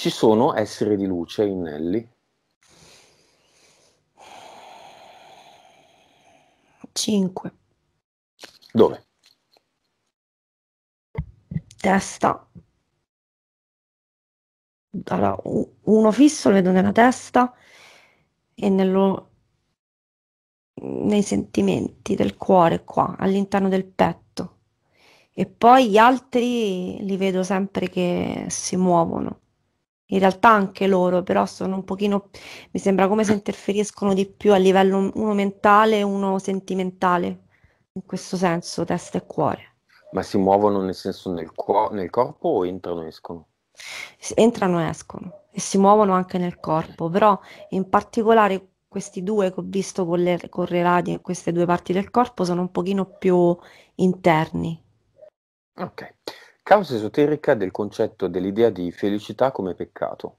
Ci sono esseri di luce in Nelly? Cinque. Dove? Testa. Allora, uno fisso lo vedo nella testa e nello, nei sentimenti del cuore qua, all'interno del petto. E poi gli altri li vedo sempre che si muovono in realtà anche loro, però sono un pochino, mi sembra come se eh. interferiscono di più a livello uno mentale e uno sentimentale, in questo senso, testa e cuore. Ma si muovono nel senso nel, cuor- nel corpo o entrano e escono? Entrano e escono e si muovono anche nel corpo, però in particolare questi due che ho visto coll- correlati in queste due parti del corpo sono un pochino più interni. Ok. Causa esoterica del concetto dell'idea di felicità come peccato.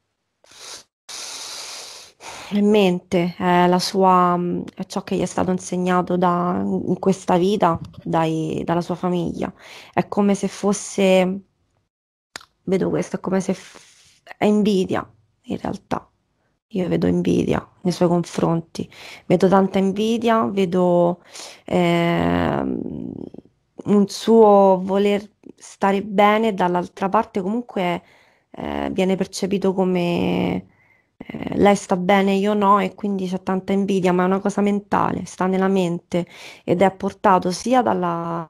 In Mente, è eh, la sua, mm, è ciò che gli è stato insegnato da, in questa vita dai, dalla sua famiglia. È come se fosse, vedo questo, è come se f- è invidia in realtà. Io vedo invidia nei suoi confronti, vedo tanta invidia, vedo eh, un suo voler stare bene, dall'altra parte comunque eh, viene percepito come eh, lei sta bene, io no, e quindi c'è tanta invidia, ma è una cosa mentale, sta nella mente ed è portato sia dalla,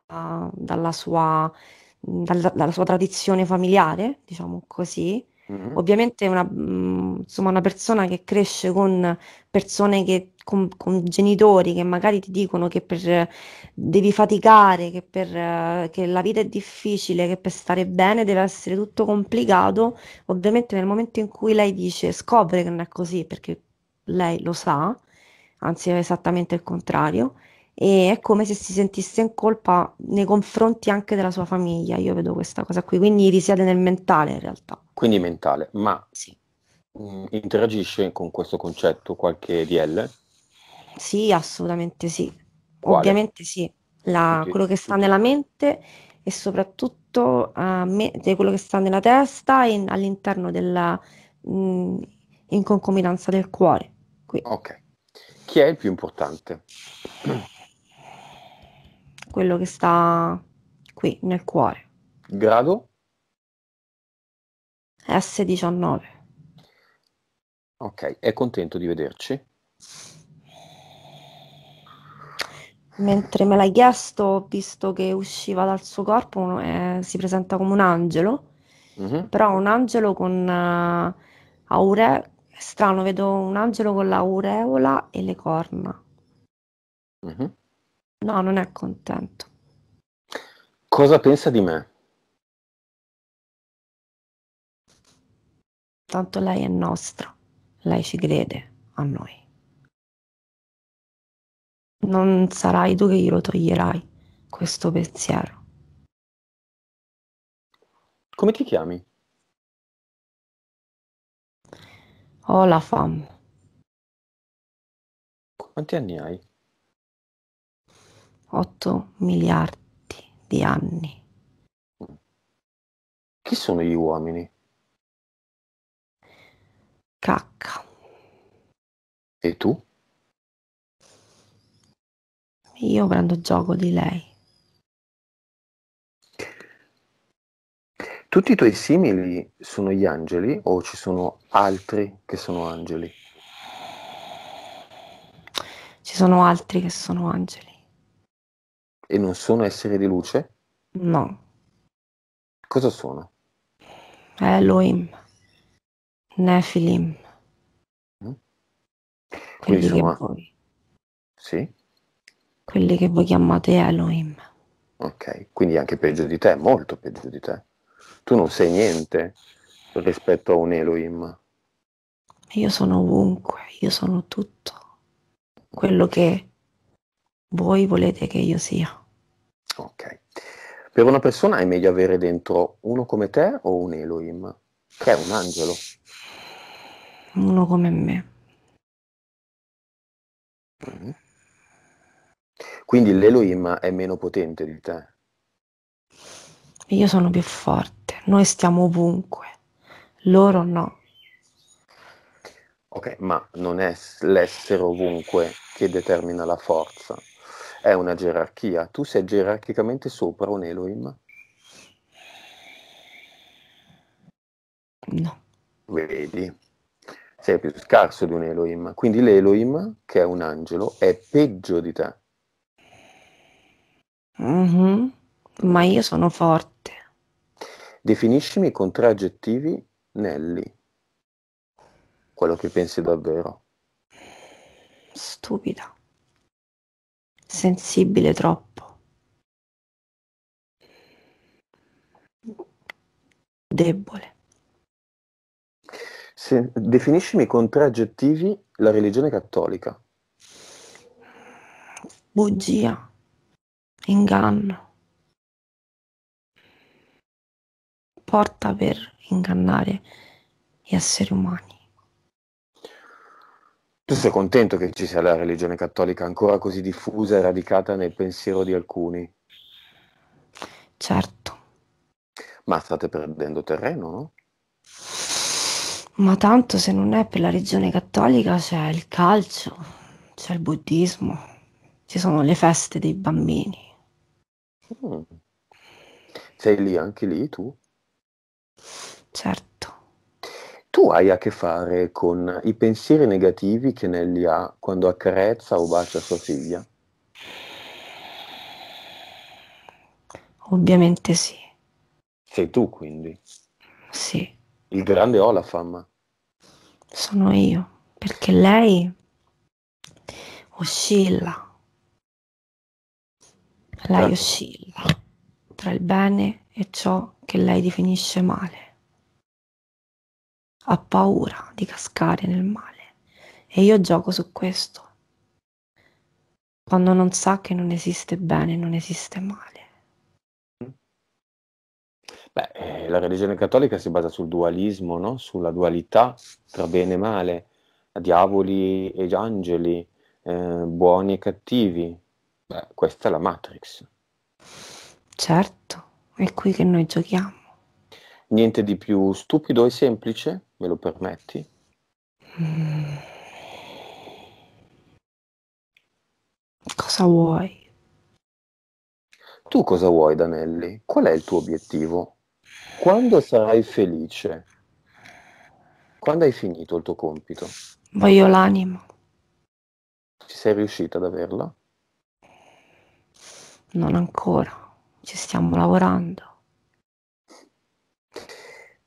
dalla sua, dalla, dalla sua tradizione familiare, diciamo così, Mm-hmm. Ovviamente una, mm, insomma, una persona che cresce con persone che, con, con, genitori che magari ti dicono che per, devi faticare, che, per, che la vita è difficile, che per stare bene deve essere tutto complicato, ovviamente nel momento in cui lei dice scopre che non è così perché lei lo sa, anzi è esattamente il contrario, e è come se si sentisse in colpa nei confronti anche della sua famiglia. Io vedo questa cosa qui, quindi risiede nel mentale in realtà. Quindi mentale, ma sì. mh, mm, interagisce con questo concetto qualche DL? Sì, assolutamente sì. Quale? Ovviamente sì, La, okay. quello che sta nella mente e soprattutto uh, me, quello che sta nella testa e in, all'interno della mh, mm, in concomitanza del cuore. Qui. Ok. Chi è il più importante? quello che sta qui nel cuore. Grado? S19. Ok, è contento di vederci? Mentre me l'hai chiesto, visto che usciva dal suo corpo, eh, si presenta come un angelo, mm-hmm. però un angelo con uh, eh, aure... Strano, vedo un angelo con l'aureola e le corna. Mm-hmm. No, non è contento. Cosa pensa di me? Tanto lei è nostra, lei ci crede a noi. Non sarai tu che glielo toglierai questo pensiero. Come ti chiami? Olafam. Quanti anni hai? 8 miliardi di anni. Chi sono gli uomini? Cacca. E tu? Io prendo gioco di lei. Tutti i tuoi simili sono gli angeli o ci sono altri che sono angeli? Ci sono altri che sono angeli e non sono esseri di luce? No. Cosa sono? Elohim, Nephilim. Mm. Quindi Quelli sono... che voi. Sì? Quelli che voi chiamate Elohim. Ok, quindi anche peggio di te, molto peggio di te. Tu non sei niente rispetto a un Elohim. Io sono ovunque, io sono tutto. Quello che voi volete che io sia ok. Per una persona è meglio avere dentro uno come te o un Elohim, che è un angelo. Uno come me. Mm. Quindi l'Elohim è meno potente di te. Io sono più forte, noi stiamo ovunque, loro no. Ok, ma non è l'essere ovunque che determina la forza, è una gerarchia. Tu sei gerarchicamente sopra un Elohim? No. Vedi, sei più scarso di un Elohim. Quindi l'Elohim, che è un angelo, è peggio di te. Mm-hmm. Ma io sono forte. Definiscimi con tre aggettivi Nelly. Quello che pensi davvero. Stupida sensibile troppo, debole. Se, definiscimi con tre aggettivi la religione cattolica. Bugia, inganno, porta per ingannare gli esseri umani. Tu sei contento che ci sia la religione cattolica ancora così diffusa e radicata nel pensiero di alcuni? Certo. Ma state perdendo terreno, no? Ma tanto se non è per la religione cattolica c'è il calcio, c'è il buddismo, ci sono le feste dei bambini. Mm. Sei lì anche lì tu? Certo. Tu hai a che fare con i pensieri negativi che Nelly ha quando accarezza o bacia sua figlia? Ovviamente sì. Sei tu quindi? Sì. Il grande Olafam? Sono io, perché lei oscilla. Lei eh. oscilla tra il bene e ciò che lei definisce male ha paura di cascare nel male e io gioco su questo. Quando non sa che non esiste bene, non esiste male. Beh, eh, la religione cattolica si basa sul dualismo, no? sulla dualità tra bene e male, diavoli e angeli, eh, buoni e cattivi. Beh, questa è la Matrix. Certo, è qui che noi giochiamo. Niente di più stupido e semplice, me lo permetti? Mm. Cosa vuoi? Tu cosa vuoi, Danelli? Qual è il tuo obiettivo? Quando sarai felice? Quando hai finito il tuo compito? Voglio l'anima. Ci sei riuscita ad averla? Non ancora, ci stiamo lavorando.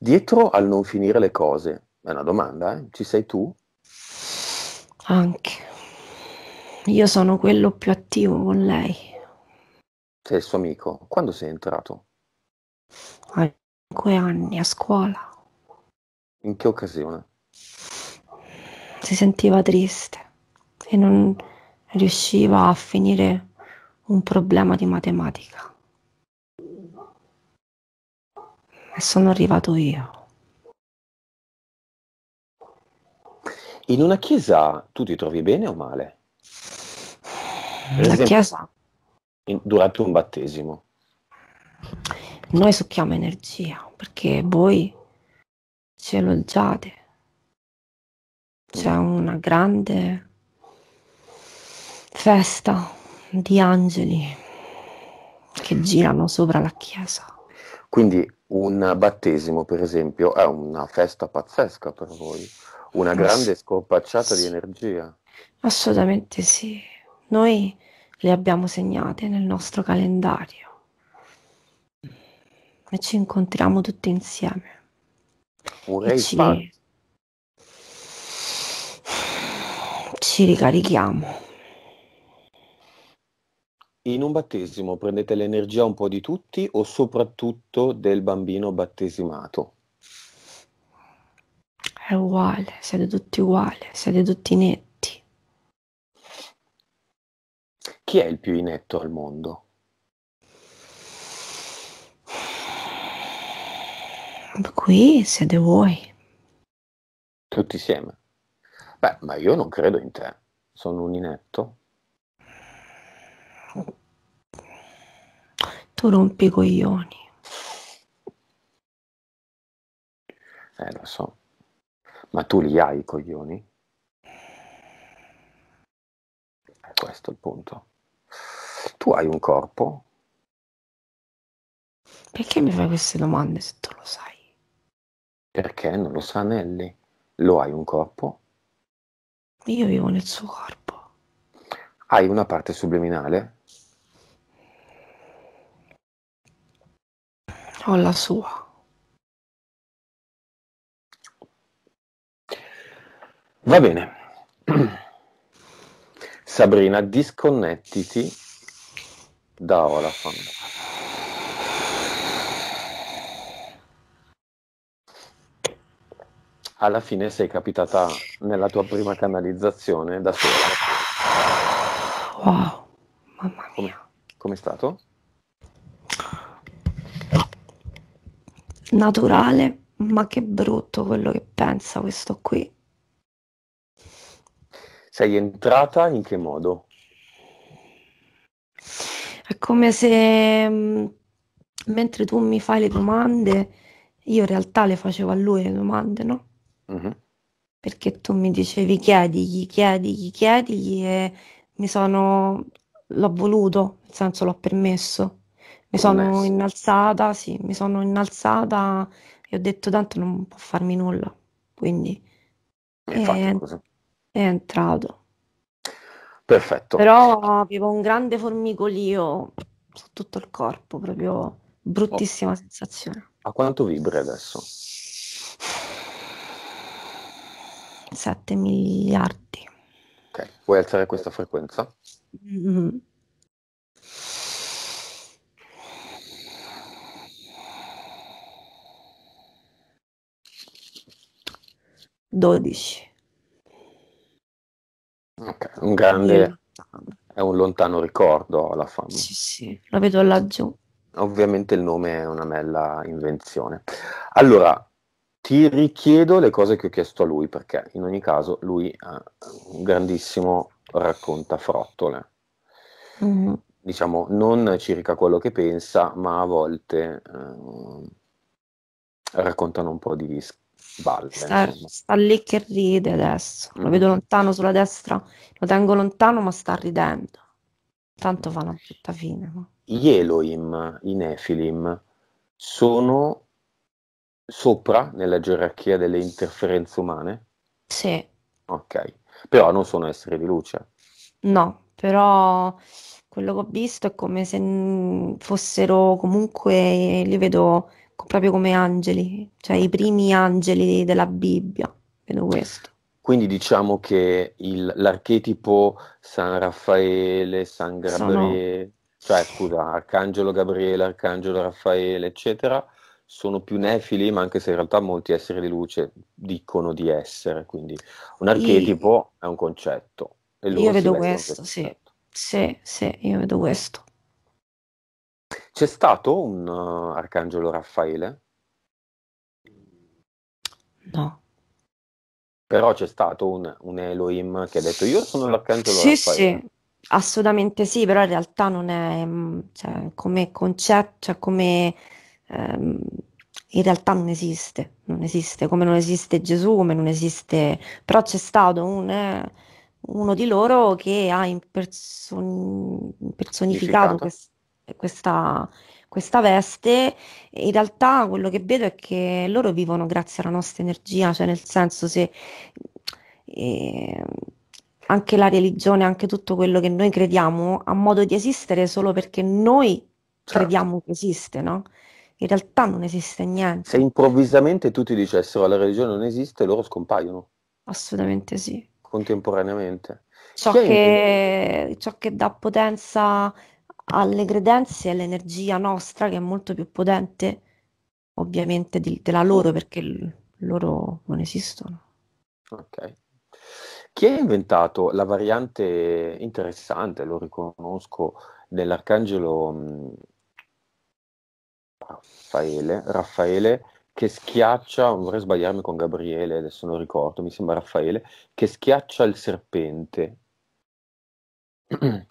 Dietro al non finire le cose, è una domanda, eh? ci sei tu? Anche. Io sono quello più attivo con lei. Sei il suo amico. Quando sei entrato? A cinque anni, a scuola. In che occasione? Si sentiva triste e non riusciva a finire un problema di matematica. e sono arrivato io. In una chiesa tu ti trovi bene o male? Per la esempio, chiesa? In, durante un battesimo. Noi succhiamo energia perché voi ci elogiate. C'è una grande festa di angeli che girano sopra la chiesa. Quindi un battesimo, per esempio, è una festa pazzesca per voi, una grande Ass- scorpacciata di energia. Assolutamente sì, noi le abbiamo segnate nel nostro calendario e ci incontriamo tutti insieme. Vorrei ci... ci ricarichiamo. In un battesimo prendete l'energia un po' di tutti o soprattutto del bambino battesimato? È uguale, siete tutti uguali, siete tutti netti. Chi è il più inetto al mondo? Qui siete voi. Tutti insieme? Beh, ma io non credo in te. Sono un inetto. Tu rompi i coglioni. Eh, lo so. Ma tu li hai i coglioni? È questo il punto. Tu hai un corpo? Perché mi fai queste domande se tu lo sai? Perché non lo sa Nelly. Lo hai un corpo? Io vivo nel suo corpo. Hai una parte subliminale? o la sua. Va bene. Sabrina, disconnettiti da Olafan. Alla fine sei capitata nella tua prima canalizzazione da sola. Wow, mamma mia. Come, com'è stato? naturale, ma che brutto quello che pensa questo qui. Sei entrata in che modo? È come se mm, mentre tu mi fai le domande, io in realtà le facevo a lui le domande, no? Mm-hmm. Perché tu mi dicevi chiedigli, chiedigli, chiedigli e mi sono, l'ho voluto, nel senso l'ho permesso. Mi sono Onesto. innalzata, sì, mi sono innalzata e ho detto tanto non può farmi nulla, quindi è, è entrato. Perfetto. Però avevo un grande formicolio su tutto il corpo, proprio bruttissima oh. sensazione. A quanto vibri adesso? 7 miliardi. Ok, vuoi alzare questa frequenza? Mm-hmm. 12. Ok, un grande... È un lontano ricordo alla fama. Sì, sì, la vedo laggiù. Ovviamente il nome è una bella invenzione. Allora, ti richiedo le cose che ho chiesto a lui, perché in ogni caso lui è un grandissimo raccontafrottole. Mm-hmm. Diciamo, non circa quello che pensa, ma a volte eh, raccontano un po' di Valve. Sta, sta, lì che ride adesso. Lo vedo mm. lontano sulla destra, lo tengo lontano, ma sta ridendo. Tanto fa una brutta fine. Gli Elohim, i Nephilim, sono sopra nella gerarchia delle interferenze umane? Sì. Ok, però non sono esseri di luce. No, però quello che ho visto è come se fossero comunque, li vedo Ecco, proprio come angeli, cioè i primi angeli della Bibbia, vedo questo. Quindi diciamo che il, l'archetipo San Raffaele, San Gabriele, sono... cioè scusa, Arcangelo Gabriele, Arcangelo Raffaele, eccetera, sono più nefili, ma anche se in realtà molti esseri di luce dicono di essere. Quindi un archetipo io... è un concetto. io vedo questo, sì. Sì, sì, io vedo questo. C'è stato un uh, Arcangelo Raffaele? No. Però c'è stato un, un Elohim che ha detto io sono l'Arcangelo sì, Raffaele. Sì, assolutamente sì, però in realtà non è cioè, come concetto, cioè come... Ehm, in realtà non esiste, non esiste, come non esiste Gesù, come non esiste, però c'è stato un, eh, uno di loro che ha imperson... impersonificato questo. Eh, questa, questa veste, in realtà quello che vedo è che loro vivono grazie alla nostra energia, cioè nel senso se eh, anche la religione, anche tutto quello che noi crediamo ha modo di esistere solo perché noi certo. crediamo che esiste, no? In realtà non esiste niente. Se improvvisamente tutti dicessero la religione non esiste, loro scompaiono. Assolutamente sì. Contemporaneamente. Ciò, che, ciò che dà potenza alle credenze e all'energia nostra che è molto più potente ovviamente di, della loro perché l- loro non esistono. Ok. Chi ha inventato la variante interessante, lo riconosco, dell'arcangelo mm, Raffaele, Raffaele che schiaccia, vorrei sbagliarmi con Gabriele, adesso non ricordo, mi sembra Raffaele, che schiaccia il serpente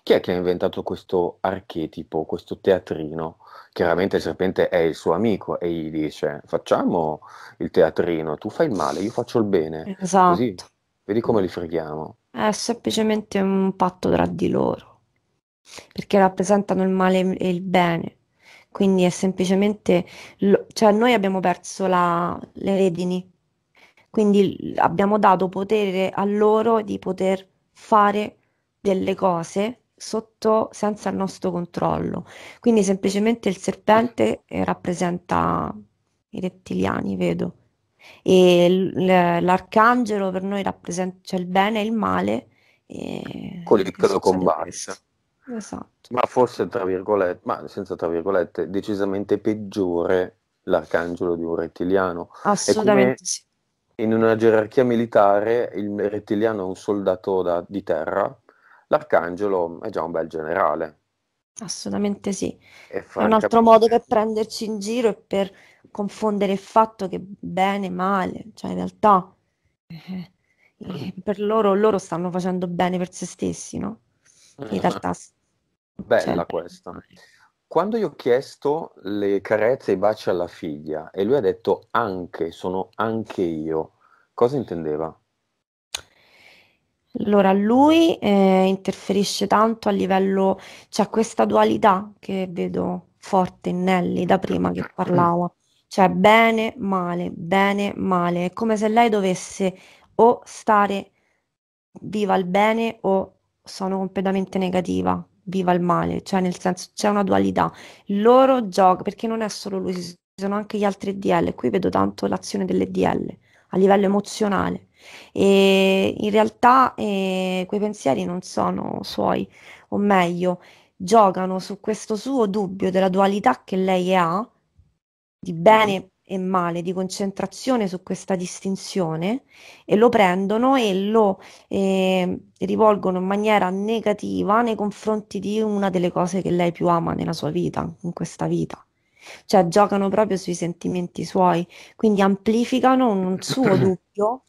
chi è che ha inventato questo archetipo, questo teatrino? Chiaramente il serpente è il suo amico e gli dice facciamo il teatrino, tu fai il male, io faccio il bene. Esatto. Così, vedi come li freghiamo. È semplicemente un patto tra di loro, perché rappresentano il male e il bene. Quindi è semplicemente, lo... cioè noi abbiamo perso la... le redini, quindi abbiamo dato potere a loro di poter fare delle cose sotto, senza il nostro controllo. Quindi semplicemente il serpente eh, rappresenta i rettiliani, vedo. E l'arcangelo per noi rappresenta cioè il bene e il male. E... Quelli che lo combacia. Esatto. Ma forse, tra virgolette, ma senza tra virgolette, decisamente peggiore l'arcangelo di un rettiliano. Assolutamente sì. In una gerarchia militare il rettiliano è un soldato da, di terra l'arcangelo è già un bel generale. Assolutamente sì. È un altro modo per prenderci in giro e per confondere il fatto che bene, male, cioè in realtà eh. eh, per loro, loro stanno facendo bene per se stessi, no? In realtà... Cioè Bella cioè, questa. Quando gli ho chiesto le carezze e i baci alla figlia e lui ha detto anche, sono anche io, cosa intendeva? Allora, lui eh, interferisce tanto a livello, c'è cioè, questa dualità che vedo forte in Nelly da prima che parlavo, cioè bene, male, bene, male, è come se lei dovesse o stare viva il bene o sono completamente negativa, viva il male, cioè nel senso c'è una dualità. Loro gioca, perché non è solo lui, ci sono anche gli altri DL, qui vedo tanto l'azione delle DL a livello emozionale e in realtà eh, quei pensieri non sono suoi, o meglio, giocano su questo suo dubbio della dualità che lei ha, di bene e male, di concentrazione su questa distinzione, e lo prendono e lo eh, rivolgono in maniera negativa nei confronti di una delle cose che lei più ama nella sua vita, in questa vita cioè giocano proprio sui sentimenti suoi, quindi amplificano un suo dubbio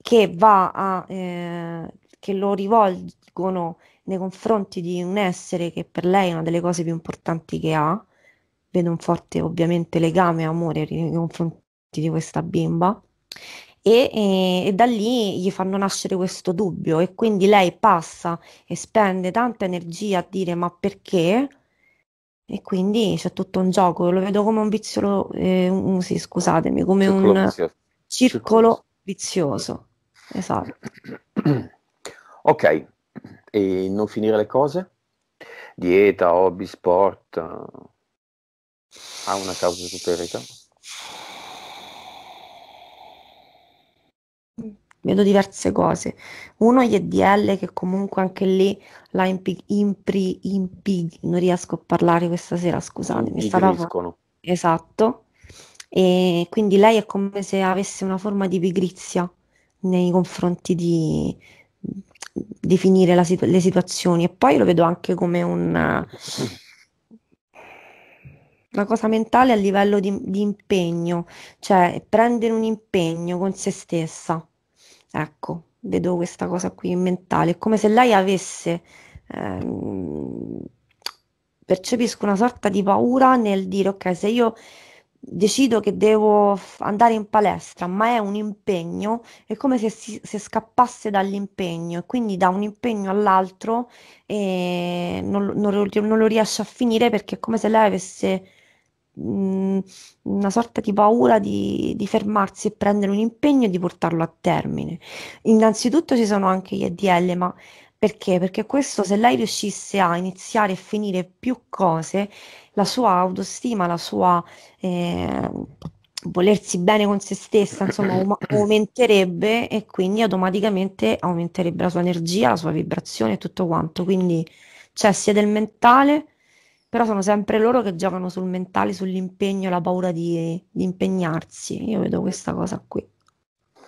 che va a eh, che lo rivolgono nei confronti di un essere che per lei è una delle cose più importanti che ha. Vedo un forte ovviamente legame e amore nei confronti di questa bimba. E, e, e, da lì gli fanno nascere questo dubbio e quindi lei passa e spende tanta energia a dire ma perché? E quindi c'è tutto un gioco, lo vedo come un vizio, eh, sì, scusatemi, come circolo un vizioso. circolo vizioso. Esatto. ok, e non finire le cose? Dieta, hobby, sport, ha una causa esoterica? Vedo diverse cose. Uno gli EDL che comunque anche lì la impig, impri, impi, non riesco a parlare questa sera, scusate, mi stava... Esatto. E quindi lei è come se avesse una forma di pigrizia nei confronti di definire situ- le situazioni e poi lo vedo anche come un una cosa mentale a livello di, di, impegno, cioè prendere un impegno con se stessa. Ecco, vedo questa cosa qui mentale, è come se lei avesse, ehm, percepisco una sorta di paura nel dire ok, se io decido che devo andare in palestra, ma è un impegno, è come se, si, se scappasse dall'impegno e quindi da un impegno all'altro e eh, non, non, non lo riesce a finire perché è come se lei avesse mm, una sorta di paura di, di, fermarsi e prendere un impegno e di portarlo a termine. Innanzitutto ci sono anche gli EDL, ma perché? Perché questo, se lei riuscisse a iniziare e finire più cose, la sua autostima, la sua eh, volersi bene con se stessa, insomma, um- aumenterebbe e quindi automaticamente aumenterebbe la sua energia, la sua vibrazione e tutto quanto. Quindi c'è cioè, sia del mentale, però sono sempre loro che giocano sul mentale, sull'impegno, la paura di, di impegnarsi. Io vedo questa cosa qui.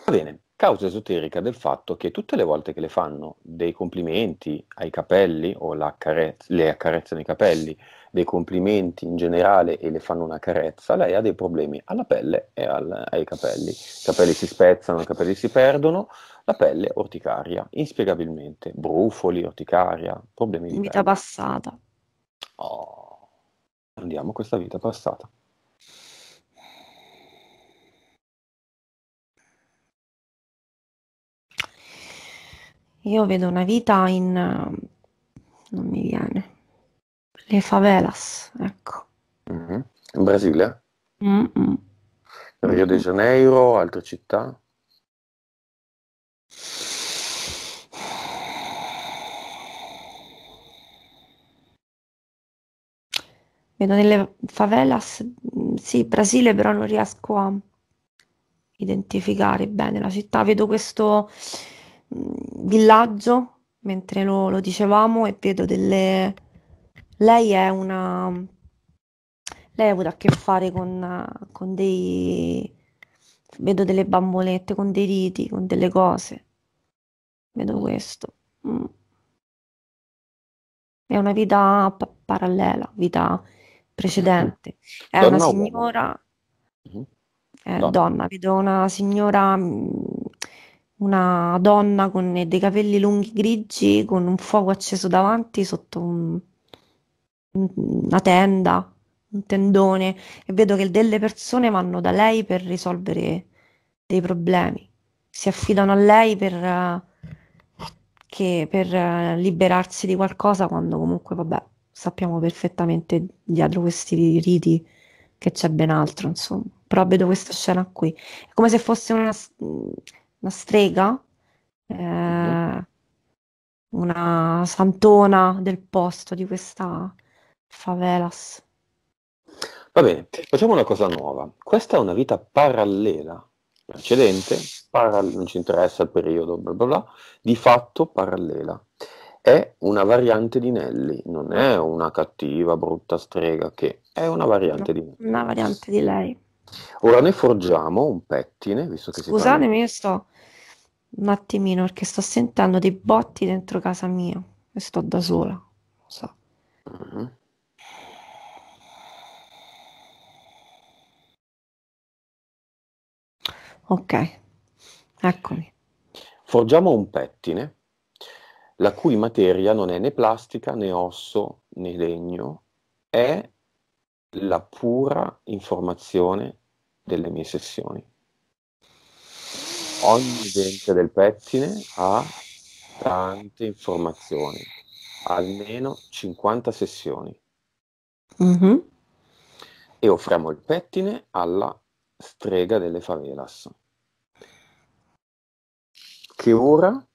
Va bene causa esoterica del fatto che tutte le volte che le fanno dei complimenti ai capelli o accarezz- le accarezzano i capelli, dei complimenti in generale e le fanno una carezza, lei ha dei problemi alla pelle e al- ai capelli. I capelli si spezzano, i capelli si perdono, la pelle orticaria, inspiegabilmente, brufoli, orticaria, problemi di vita pelle. passata. Oh, andiamo a questa vita passata. Io vedo una vita in... Eh, non mi viene. Le favelas, ecco. Mm-hmm. In Brasile? Rio de Janeiro, altre città? Vedo nelle favelas, mm, sì, Brasile, però non riesco a identificare bene la città. Vedo questo Mm, villaggio, mentre lo, lo dicevamo, e vedo delle... Lei è una... Lei ha avuto a che fare con, con dei... Vedo delle bambolette, con dei riti, con delle cose. Vedo questo. Mm. È una vita pa- parallela, vita precedente. È donna una signora, mm-hmm. eh, donna. donna, vedo una signora mm, una donna con dei capelli lunghi grigi, con un fuoco acceso davanti sotto un- una tenda, un tendone, e vedo che delle persone vanno da lei per risolvere dei problemi. Si affidano a lei per, che- per liberarsi di qualcosa quando comunque, vabbè, sappiamo perfettamente dietro questi riti che c'è ben altro, insomma. Però vedo questa scena qui. È come se fosse una, una strega, mhm. eh, una santona del posto di questa favelas. Va bene, facciamo una cosa nuova. Questa è una vita parallela, precedente, paral- non ci interessa il periodo, bla bla bla, di fatto parallela. È una variante di Nelly, non è una cattiva, brutta strega che è una variante di Nelly. Una variante di lei. Ora ne forgiamo un pettine, visto che Scusatemi, parla... sto un attimino perché sto sentendo dei botti dentro casa mia e sto da sola, lo so. Uh-huh. Ok, eccomi. Forgiamo un pettine la cui materia non è né plastica né osso né legno, è la pura informazione delle mie sessioni ogni dente del pettine ha tante informazioni, almeno 50 sessioni. Mm-hmm. E offriamo il pettine alla strega delle favelas, che ora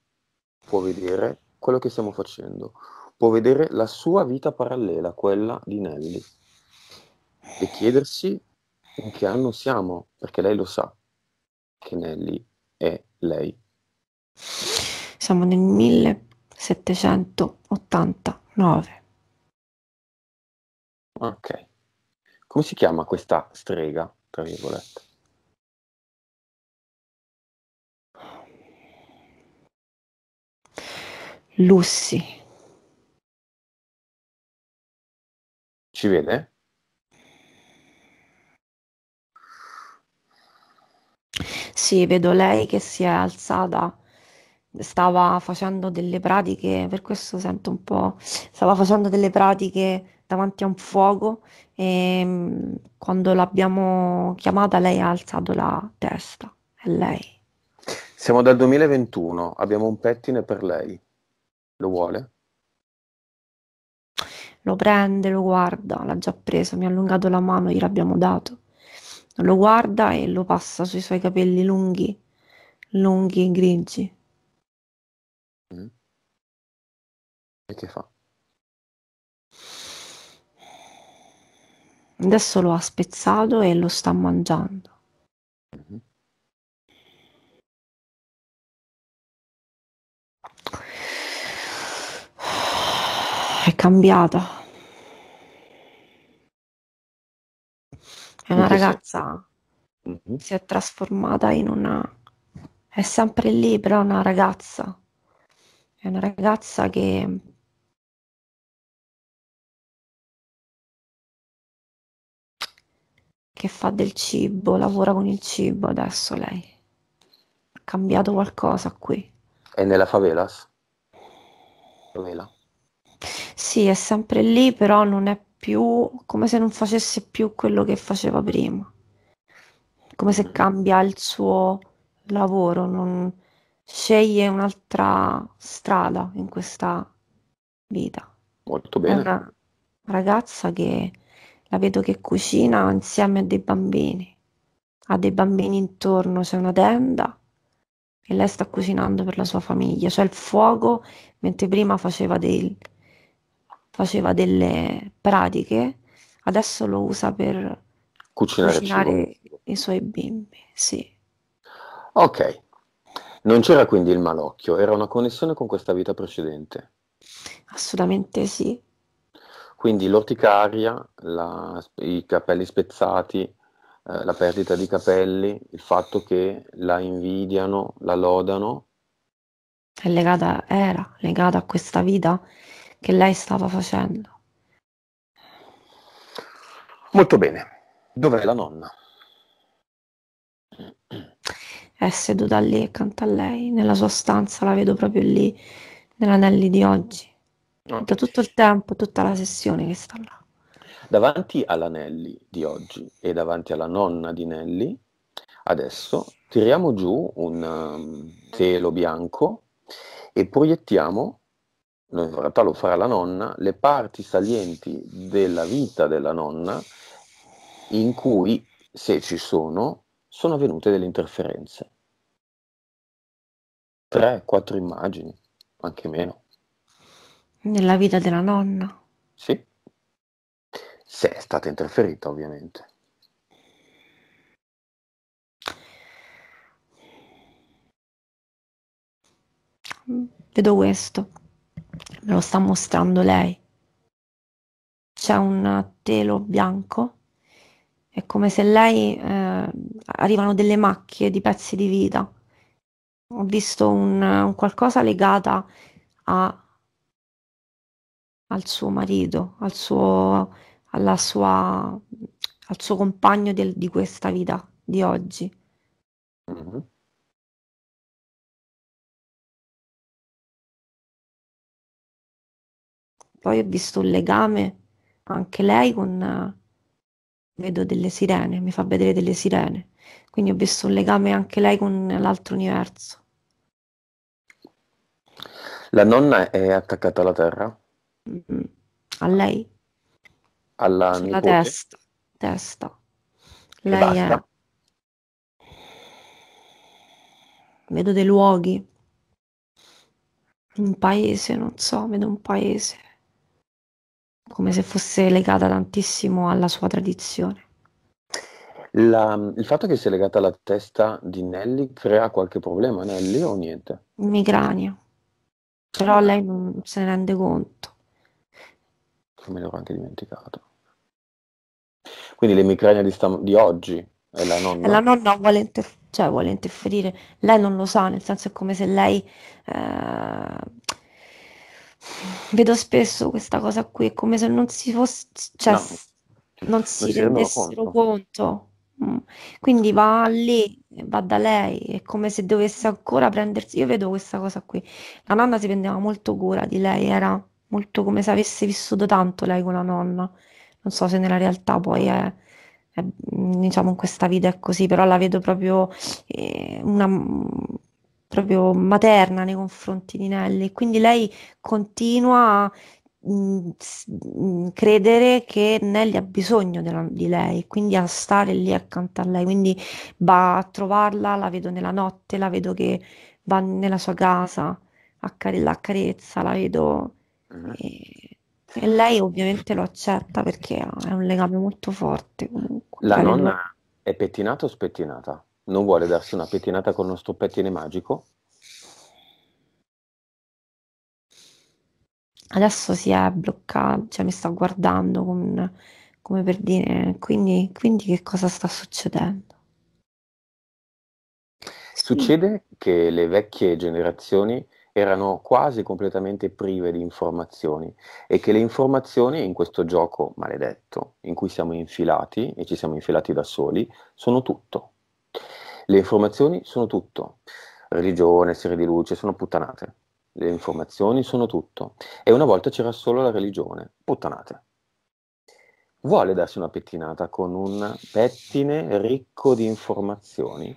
può vedere quello che stiamo facendo, può vedere la sua vita parallela, quella di Nelly, e chiedersi in che anno siamo, perché lei lo sa che Nelly è lei. Siamo nel 1789. Ok. Come si chiama questa strega, tra virgolette? Lussi. Ci vede? Sì, vedo lei che si è alzata, stava facendo delle pratiche, per questo sento un po', stava facendo delle pratiche davanti a un fuoco e mm, quando l'abbiamo chiamata lei ha alzato la testa, è lei. Siamo dal 2021, abbiamo un pettine per lei. Lo vuole? Lo prende, lo guarda, l'ha già preso, mi ha allungato la mano, gliel'abbiamo dato. Lo guarda e lo passa sui suoi capelli lunghi, lunghi e grigi. Mm. E che fa? Adesso lo ha spezzato e lo sta mangiando. Mm-hmm. È cambiata. È una ragazza mm-hmm. si è trasformata in una... è sempre lì, però è una ragazza. È una ragazza che... che fa del cibo, lavora con il cibo adesso lei. Ha cambiato qualcosa qui. È nella favelas? Favela? Sì, è sempre lì, però non è più, come se non facesse più quello che faceva prima, come se mm. cambia il suo lavoro, non sceglie un'altra strada in questa vita. Molto bene. È una ragazza che la vedo che cucina insieme a dei bambini, ha dei bambini intorno, c'è una tenda e lei sta cucinando per la sua famiglia, cioè il fuoco, mentre prima faceva dei faceva delle pratiche, adesso lo usa per cucinare, cucinare i suoi bimbi. Sì. Ok, non c'era quindi il malocchio, era una connessione con questa vita precedente. Assolutamente sì. Quindi l'orticaria, la, i capelli spezzati, eh, la perdita di capelli, il fatto che la invidiano, la lodano. È legata, era legata a questa vita che lei stava facendo. Molto bene. Dov'è la nonna? È seduta lì accanto a lei, nella sua stanza, la vedo proprio lì, nell'anelli di oggi. Okay. Da tutto il tempo, tutta la sessione che sta là. Davanti all'anelli di oggi e davanti alla nonna di Nelli, adesso tiriamo giù un um, telo bianco e proiettiamo in realtà lo farà la nonna, le parti salienti della vita della nonna in cui, se ci sono, sono avvenute delle interferenze. Tre, quattro immagini, anche meno. Nella vita della nonna? Sì. Se è stata interferita, ovviamente. Vedo questo me lo sta mostrando lei. C'è un telo bianco, è come se lei eh, arrivano delle macchie di pezzi di vita. Ho visto un, un qualcosa legata a, al suo marito, al suo, alla sua, al suo compagno del, di questa vita di oggi. Mm-hmm. Poi ho visto un legame anche lei con... vedo delle sirene, mi fa vedere delle sirene. Quindi ho visto un legame anche lei con l'altro universo. La nonna è attaccata alla terra? Mm-hmm. A lei? Alla Sulla nipote? testa. testa. Lei è... Vedo dei luoghi. Un paese, non so, vedo un paese come se fosse legata tantissimo alla sua tradizione. La, il fatto che sia legata alla testa di Nelly crea qualche problema a Nelly o niente? Migrania, però ah. lei non se ne rende conto. Me l'ho anche dimenticato. Quindi l'emicrania di, stam- di oggi è la nonna. E la nonna vuole, interf- cioè, vuole interferire, lei non lo sa, nel senso è come se lei... Eh Vedo spesso questa cosa qui, è come se non si fosse, cioè, no, non si rendessero conto. conto. Mm. Quindi va lì, va da lei, è come se dovesse ancora prendersi. Io vedo questa cosa qui. La nonna si prendeva molto cura di lei, era molto come se avesse vissuto tanto lei con la nonna. Non so se nella realtà poi è, è diciamo in questa vita è così, però la vedo proprio eh, una proprio materna nei confronti di Nelly. Quindi lei continua a mh, mm, mm, credere che Nelly ha bisogno della, di lei, quindi a stare lì accanto a lei. Quindi va a trovarla, la vedo nella notte, la vedo che va nella sua casa, a la carezza, la vedo. Mm-hmm. E... E lei ovviamente lo accetta perché è un legame molto forte comunque. La cioè, nonna è pettinata o spettinata? non vuole darsi una pettinata con uno stoppettine magico? Adesso si è bloccato, cioè mi sta guardando con, come per dire, quindi, quindi che cosa sta succedendo? Succede sì. che le vecchie generazioni erano quasi completamente prive di informazioni e che le informazioni in questo gioco maledetto in cui siamo infilati e ci siamo infilati da soli sono tutto. Le informazioni sono tutto. Religione, serie di luce, sono puttanate. Le informazioni sono tutto. E una volta c'era solo la religione, puttanate. Vuole darsi una pettinata con un pettine ricco di informazioni,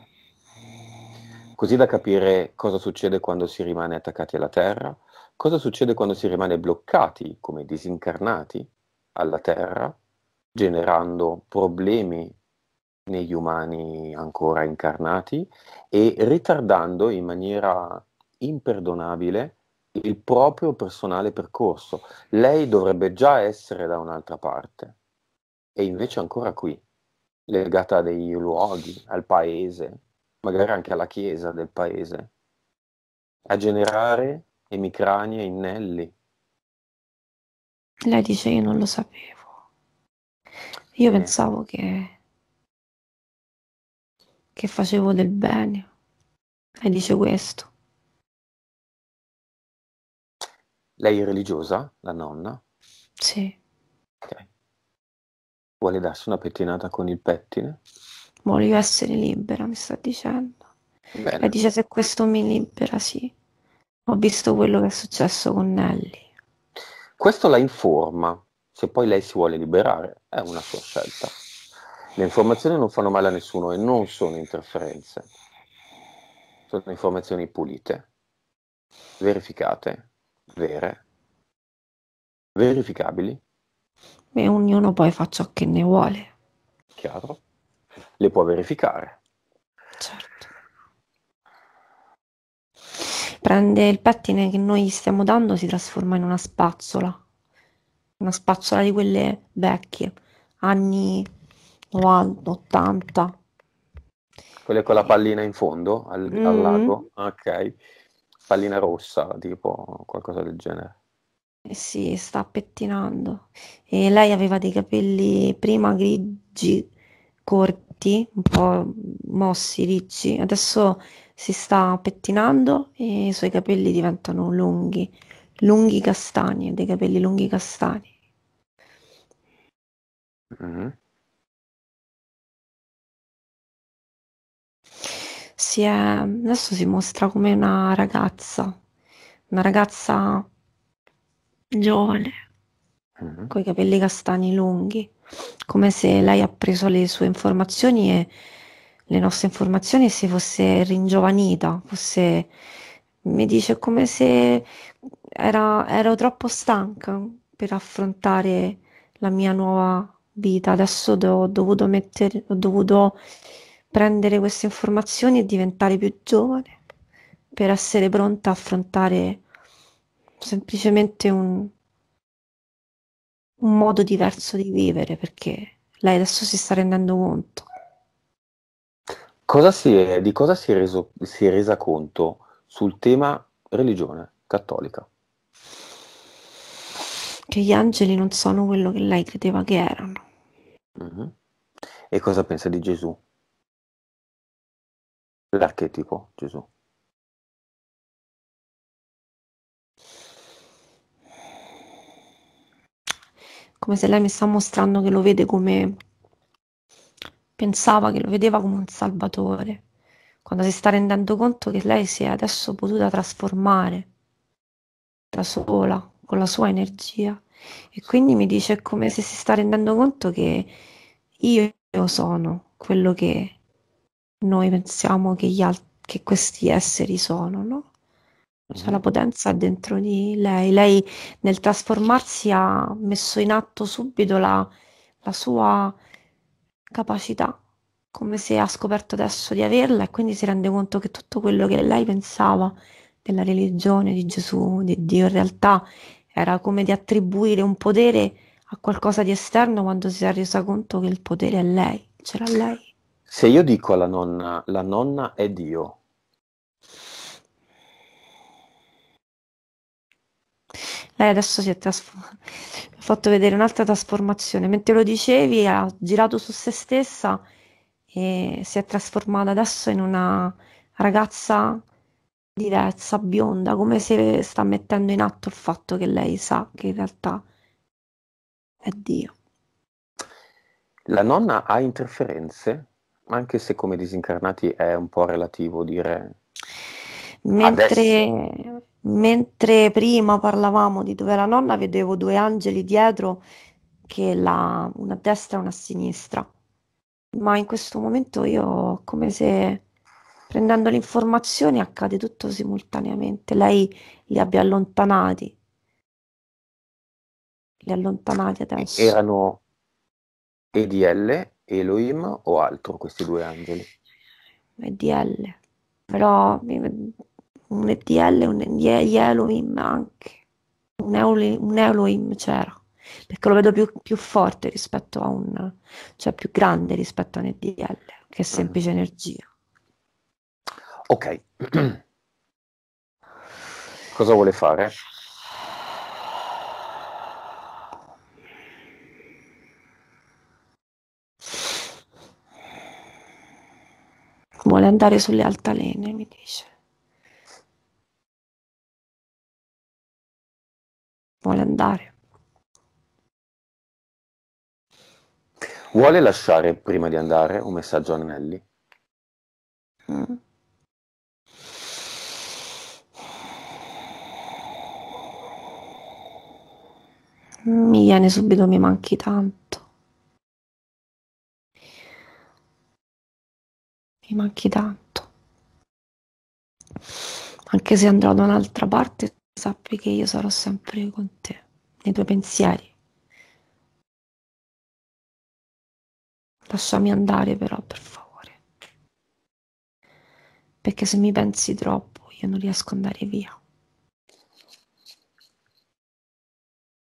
così da capire cosa succede quando si rimane attaccati alla terra, cosa succede quando si rimane bloccati, come disincarnati, alla terra, generando problemi negli umani ancora incarnati e ritardando in maniera imperdonabile il proprio personale percorso. Lei dovrebbe già essere da un'altra parte e invece ancora qui, legata a dei luoghi, al paese, magari anche alla chiesa del paese, a generare emicranie e innelli. Lei dice io non lo sapevo. Io eh. pensavo che che facevo del bene. E dice questo. Lei è religiosa, la nonna? Sì. Okay. Vuole darsi una pettinata con il pettine? Voglio essere libera, mi sta dicendo. Bene. E dice se questo mi libera, sì. Ho visto quello che è successo con Nelly. Questo la informa. Se poi lei si vuole liberare, è una sua scelta. Le informazioni non fanno male a nessuno e non sono interferenze, sono informazioni pulite, verificate, vere, verificabili. E ognuno poi fa ciò che ne vuole. Chiaro? Le può verificare. Certo. Prende il pettine che noi stiamo dando, si trasforma in una spazzola, una spazzola di quelle vecchie, anni 90, 80. Quelle con la pallina in fondo al, mm al mm-hmm. lago, ok. Pallina rossa, tipo qualcosa del genere. Eh sì, sta pettinando. E lei aveva dei capelli prima grigi, corti, un po' mossi, ricci. Adesso si sta pettinando e i suoi capelli diventano lunghi, lunghi castani, dei capelli lunghi castani. Mm-hmm. si è, adesso si mostra come una ragazza, una ragazza giovane, mm-hmm. con i capelli castani lunghi, come se lei ha preso le sue informazioni e le nostre informazioni si fosse ringiovanita, fosse, mi dice come se era, ero troppo stanca per affrontare la mia nuova vita, adesso do, ho dovuto mettere, ho dovuto prendere queste informazioni e diventare più giovane, per essere pronta a affrontare semplicemente un, un modo diverso di vivere, perché lei adesso si sta rendendo conto. Cosa si è, eh, di cosa si è, reso, si è resa conto sul tema religione cattolica? Che gli angeli non sono quello che lei credeva che erano. Mm-hmm. E cosa pensa di Gesù? L'archetipo, Gesù. Come se lei mi sta mostrando che lo vede come... Pensava che lo vedeva come un salvatore, quando si sta rendendo conto che lei si è adesso potuta trasformare da sola, con la sua energia. E quindi mi dice come se si sta rendendo conto che io sono quello che noi pensiamo che, alt- che questi esseri sono, no? C'è mhm. la potenza dentro di lei. Lei nel trasformarsi ha messo in atto subito la, la sua capacità, come se ha scoperto adesso di averla e quindi si rende conto che tutto quello che lei pensava della religione di Gesù, di Dio, in realtà era come di attribuire un potere a qualcosa di esterno quando si è resa conto che il potere è lei, c'era lei. Se io dico alla nonna, la nonna è Dio. Lei adesso si è trasformata, ha fatto vedere un'altra trasformazione. Mentre lo dicevi, ha girato su se stessa e si è trasformata adesso in una ragazza diversa, bionda, come se sta mettendo in atto il fatto che lei sa che in realtà è Dio. La nonna ha interferenze anche se come disincarnati è un po' relativo dire... Mentre, adesso... mentre prima parlavamo di dove la nonna, vedevo due angeli dietro, che la, una a destra e una a sinistra. Ma in questo momento io come se prendendo le informazioni accade tutto simultaneamente, lei li abbia allontanati, li allontanati adesso. Erano EDL Elohim o altro questi due angeli? Un EDL, però un EDL, un Elohim anche, un, Eoli, un Elohim c'era, perché lo vedo più, più, forte rispetto a un, cioè più grande rispetto a un EDL, che è mm. semplice mm. energia. Ok, cosa vuole fare? vuole andare sulle altalene, mi dice. Vuole andare. Vuole lasciare prima di andare un messaggio a Nelly? Mm. Mi viene subito, mi manchi tanto. mi manchi tanto. Anche se andrò da un'altra parte, sappi che io sarò sempre con te, nei tuoi pensieri. Lasciami andare però, per favore. Perché se mi pensi troppo, io non riesco ad andare via.